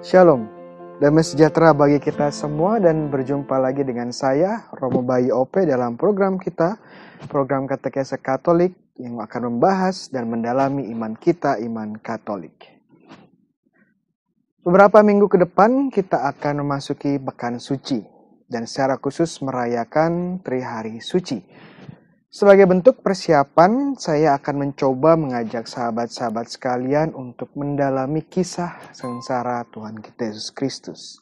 Shalom, damai sejahtera bagi kita semua dan berjumpa lagi dengan saya, Romo Bayi OP dalam program kita, program Katekese Katolik yang akan membahas dan mendalami iman kita, iman Katolik. Beberapa minggu ke depan kita akan memasuki Pekan Suci dan secara khusus merayakan Trihari Suci sebagai bentuk persiapan, saya akan mencoba mengajak sahabat-sahabat sekalian untuk mendalami kisah sengsara Tuhan kita Yesus Kristus.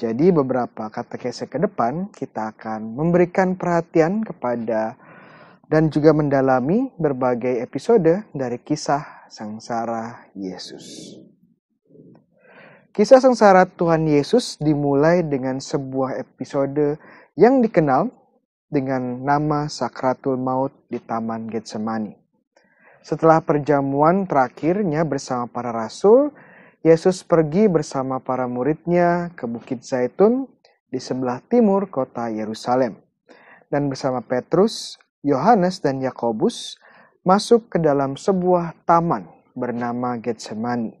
Jadi beberapa kese ke depan kita akan memberikan perhatian kepada dan juga mendalami berbagai episode dari kisah sengsara Yesus. Kisah sengsara Tuhan Yesus dimulai dengan sebuah episode yang dikenal dengan nama Sakratul Maut di Taman Getsemani. Setelah perjamuan terakhirnya bersama para rasul, Yesus pergi bersama para muridnya ke Bukit Zaitun di sebelah timur kota Yerusalem. Dan bersama Petrus, Yohanes, dan Yakobus masuk ke dalam sebuah taman bernama Getsemani,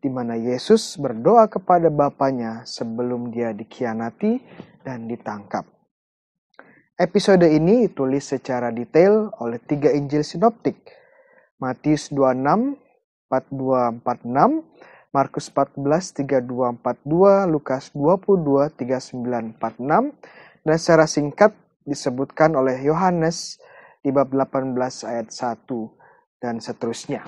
di mana Yesus berdoa kepada Bapaknya sebelum dia dikhianati dan ditangkap. Episode ini ditulis secara detail oleh tiga Injil Sinoptik, Matius 26, 42, 46, Markus 14, 32, 42, Lukas 22, 39, 46, dan secara singkat disebutkan oleh Yohanes di bab 18 ayat 1 dan seterusnya.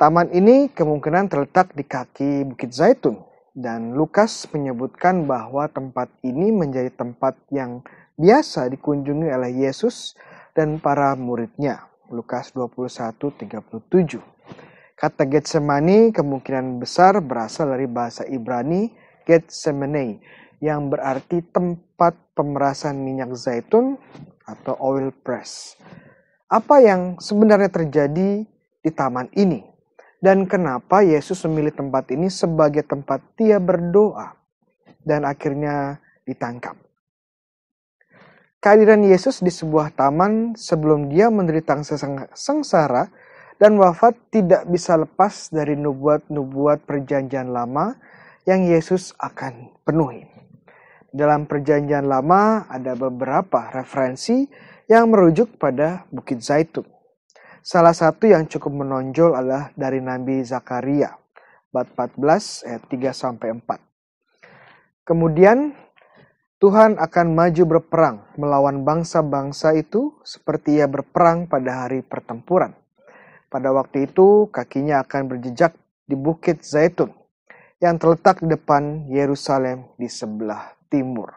Taman ini kemungkinan terletak di kaki Bukit Zaitun, dan Lukas menyebutkan bahwa tempat ini menjadi tempat yang biasa dikunjungi oleh Yesus dan para muridnya. Lukas 21:37. Kata Getsemani kemungkinan besar berasal dari bahasa Ibrani Getsemane yang berarti tempat pemerasan minyak zaitun atau oil press. Apa yang sebenarnya terjadi di taman ini? Dan kenapa Yesus memilih tempat ini sebagai tempat dia berdoa dan akhirnya ditangkap? kehadiran Yesus di sebuah taman sebelum dia menderita sengsara dan wafat tidak bisa lepas dari nubuat-nubuat perjanjian lama yang Yesus akan penuhi. Dalam perjanjian lama ada beberapa referensi yang merujuk pada Bukit Zaitun. Salah satu yang cukup menonjol adalah dari Nabi Zakaria, bab 14 ayat 3 sampai 4. Kemudian Tuhan akan maju berperang melawan bangsa-bangsa itu seperti ia berperang pada hari pertempuran. Pada waktu itu, kakinya akan berjejak di Bukit Zaitun yang terletak di depan Yerusalem di sebelah timur.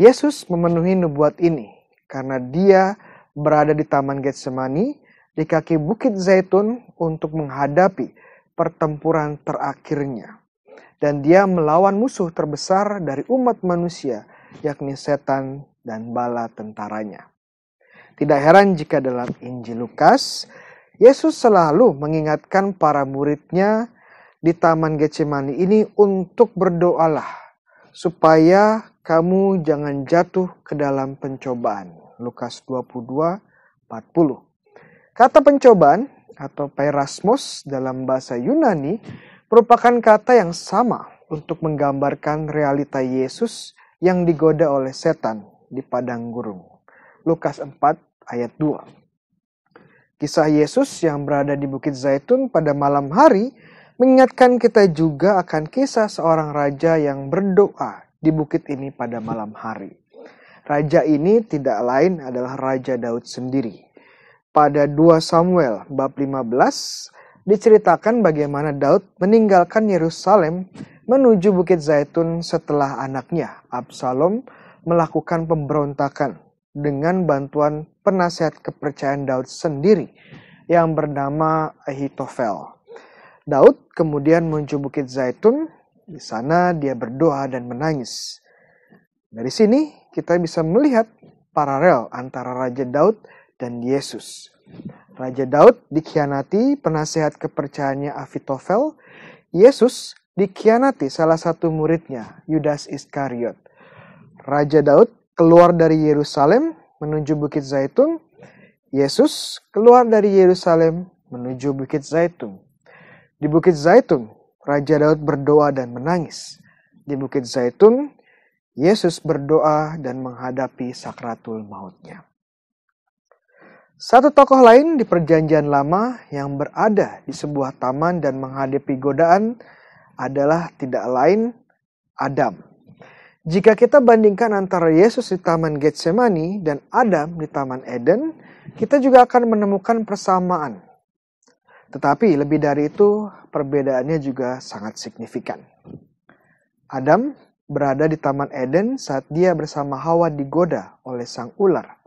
Yesus memenuhi nubuat ini karena dia berada di Taman Getsemani di kaki Bukit Zaitun untuk menghadapi pertempuran terakhirnya dan dia melawan musuh terbesar dari umat manusia, yakni setan dan bala tentaranya. Tidak heran jika dalam Injil Lukas, Yesus selalu mengingatkan para muridnya di Taman Getsemani ini untuk berdoalah, supaya kamu jangan jatuh ke dalam pencobaan. Lukas 22, 40. Kata pencobaan atau perasmus dalam bahasa Yunani merupakan kata yang sama untuk menggambarkan realita Yesus yang digoda oleh setan di padang gurung. Lukas 4 ayat 2. Kisah Yesus yang berada di Bukit Zaitun pada malam hari mengingatkan kita juga akan kisah seorang raja yang berdoa di bukit ini pada malam hari. Raja ini tidak lain adalah Raja Daud sendiri. Pada 2 Samuel bab 15 diceritakan bagaimana Daud meninggalkan Yerusalem menuju Bukit Zaitun setelah anaknya Absalom melakukan pemberontakan dengan bantuan penasihat kepercayaan Daud sendiri yang bernama Ahitofel. Daud kemudian menuju Bukit Zaitun, di sana dia berdoa dan menangis. Dari sini kita bisa melihat paralel antara Raja Daud dan Yesus. Raja Daud dikhianati penasehat kepercayaannya Afitofel, Yesus dikhianati salah satu muridnya, Yudas Iskariot. Raja Daud keluar dari Yerusalem menuju Bukit Zaitun, Yesus keluar dari Yerusalem menuju Bukit Zaitun. Di Bukit Zaitun, Raja Daud berdoa dan menangis. Di Bukit Zaitun, Yesus berdoa dan menghadapi sakratul mautnya. Satu tokoh lain di Perjanjian Lama yang berada di sebuah taman dan menghadapi godaan adalah tidak lain Adam. Jika kita bandingkan antara Yesus di Taman Getsemani dan Adam di Taman Eden, kita juga akan menemukan persamaan. Tetapi lebih dari itu, perbedaannya juga sangat signifikan. Adam berada di Taman Eden saat dia bersama Hawa digoda oleh sang ular.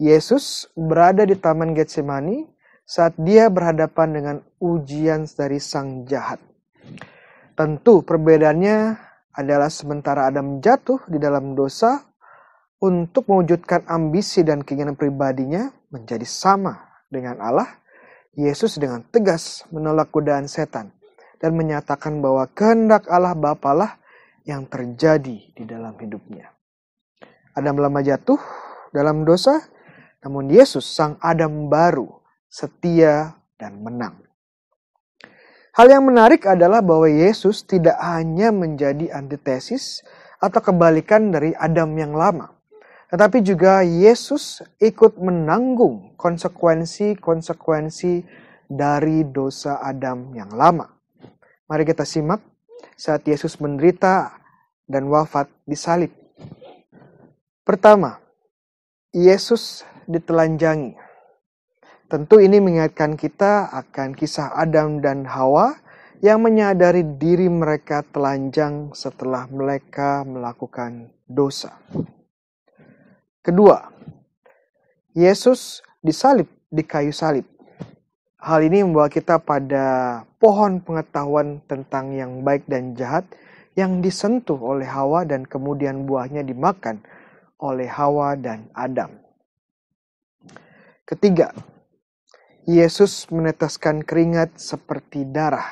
Yesus berada di Taman Getsemani saat dia berhadapan dengan ujian dari sang jahat. Tentu perbedaannya adalah sementara Adam jatuh di dalam dosa untuk mewujudkan ambisi dan keinginan pribadinya menjadi sama dengan Allah, Yesus dengan tegas menolak godaan setan dan menyatakan bahwa kehendak Allah Bapalah yang terjadi di dalam hidupnya. Adam lama jatuh dalam dosa, namun Yesus, sang Adam baru, setia dan menang. Hal yang menarik adalah bahwa Yesus tidak hanya menjadi antitesis atau kebalikan dari Adam yang lama, tetapi juga Yesus ikut menanggung konsekuensi-konsekuensi dari dosa Adam yang lama. Mari kita simak saat Yesus menderita dan wafat di salib. Pertama, Yesus ditelanjangi. Tentu ini mengingatkan kita akan kisah Adam dan Hawa yang menyadari diri mereka telanjang setelah mereka melakukan dosa. Kedua, Yesus disalib di kayu salib. Hal ini membawa kita pada pohon pengetahuan tentang yang baik dan jahat yang disentuh oleh Hawa dan kemudian buahnya dimakan oleh Hawa dan Adam. Ketiga, Yesus meneteskan keringat seperti darah.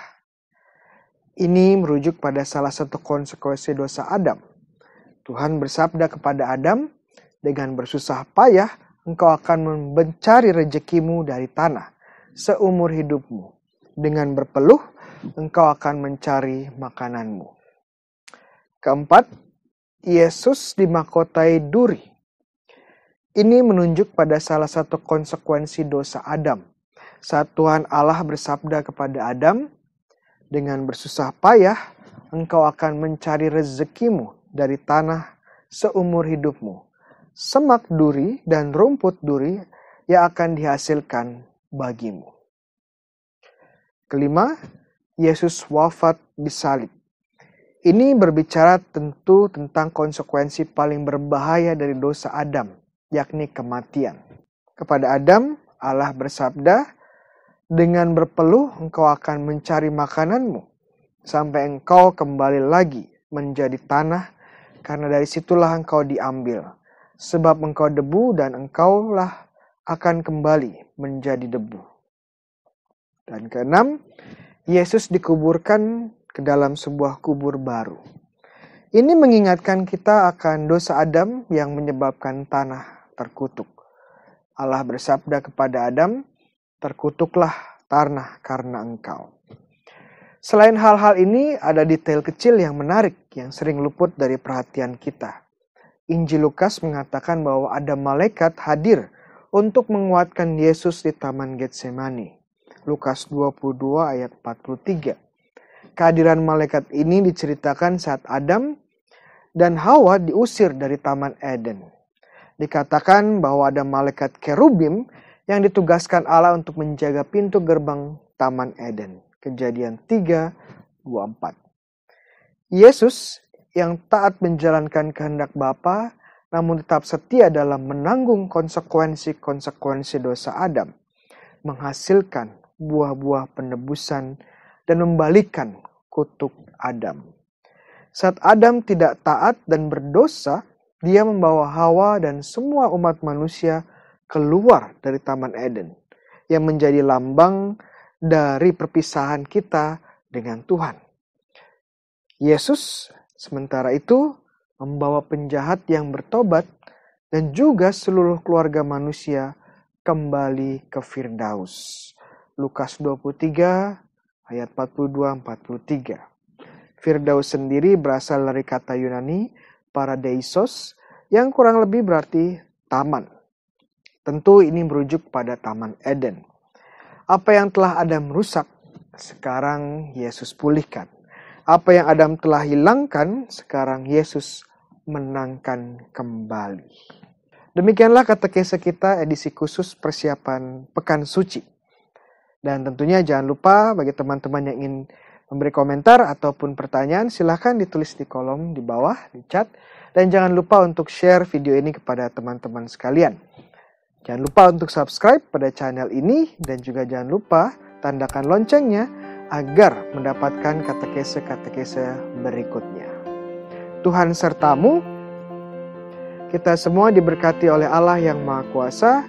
Ini merujuk pada salah satu konsekuensi dosa Adam. Tuhan bersabda kepada Adam, "Dengan bersusah payah engkau akan mencari rejekimu dari tanah seumur hidupmu. Dengan berpeluh engkau akan mencari makananmu." Keempat, Yesus dimakotai duri ini menunjuk pada salah satu konsekuensi dosa Adam. Saat Tuhan Allah bersabda kepada Adam, dengan bersusah payah engkau akan mencari rezekimu dari tanah seumur hidupmu. Semak duri dan rumput duri yang akan dihasilkan bagimu. Kelima, Yesus wafat di salib. Ini berbicara tentu tentang konsekuensi paling berbahaya dari dosa Adam, yakni kematian. Kepada Adam, Allah bersabda, dengan berpeluh engkau akan mencari makananmu, sampai engkau kembali lagi menjadi tanah, karena dari situlah engkau diambil. Sebab engkau debu dan engkaulah akan kembali menjadi debu. Dan keenam, Yesus dikuburkan ke dalam sebuah kubur baru. Ini mengingatkan kita akan dosa Adam yang menyebabkan tanah terkutuk. Allah bersabda kepada Adam, terkutuklah tanah karena engkau. Selain hal-hal ini, ada detail kecil yang menarik yang sering luput dari perhatian kita. Injil Lukas mengatakan bahwa ada malaikat hadir untuk menguatkan Yesus di Taman Getsemani. Lukas 22 ayat 43. Kehadiran malaikat ini diceritakan saat Adam dan Hawa diusir dari Taman Eden. Dikatakan bahwa ada malaikat kerubim yang ditugaskan Allah untuk menjaga pintu gerbang Taman Eden. Kejadian 3, Yesus yang taat menjalankan kehendak Bapa, namun tetap setia dalam menanggung konsekuensi-konsekuensi dosa Adam, menghasilkan buah-buah penebusan dan membalikan kutuk Adam. Saat Adam tidak taat dan berdosa, dia membawa Hawa dan semua umat manusia keluar dari Taman Eden yang menjadi lambang dari perpisahan kita dengan Tuhan. Yesus sementara itu membawa penjahat yang bertobat dan juga seluruh keluarga manusia kembali ke Firdaus. Lukas 23 ayat 42 43. Firdaus sendiri berasal dari kata Yunani paradeisos yang kurang lebih berarti taman. Tentu ini merujuk pada Taman Eden. Apa yang telah Adam rusak, sekarang Yesus pulihkan. Apa yang Adam telah hilangkan, sekarang Yesus menangkan kembali. Demikianlah kata kese kita edisi khusus persiapan Pekan Suci. Dan tentunya jangan lupa bagi teman-teman yang ingin memberi komentar ataupun pertanyaan, silahkan ditulis di kolom di bawah, di chat. Dan jangan lupa untuk share video ini kepada teman-teman sekalian. Jangan lupa untuk subscribe pada channel ini dan juga jangan lupa tandakan loncengnya agar mendapatkan katekese-katekese berikutnya. Tuhan sertamu, kita semua diberkati oleh Allah yang Maha Kuasa,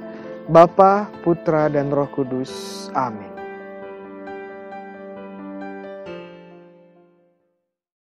Bapa, Putra, dan Roh Kudus. Amin.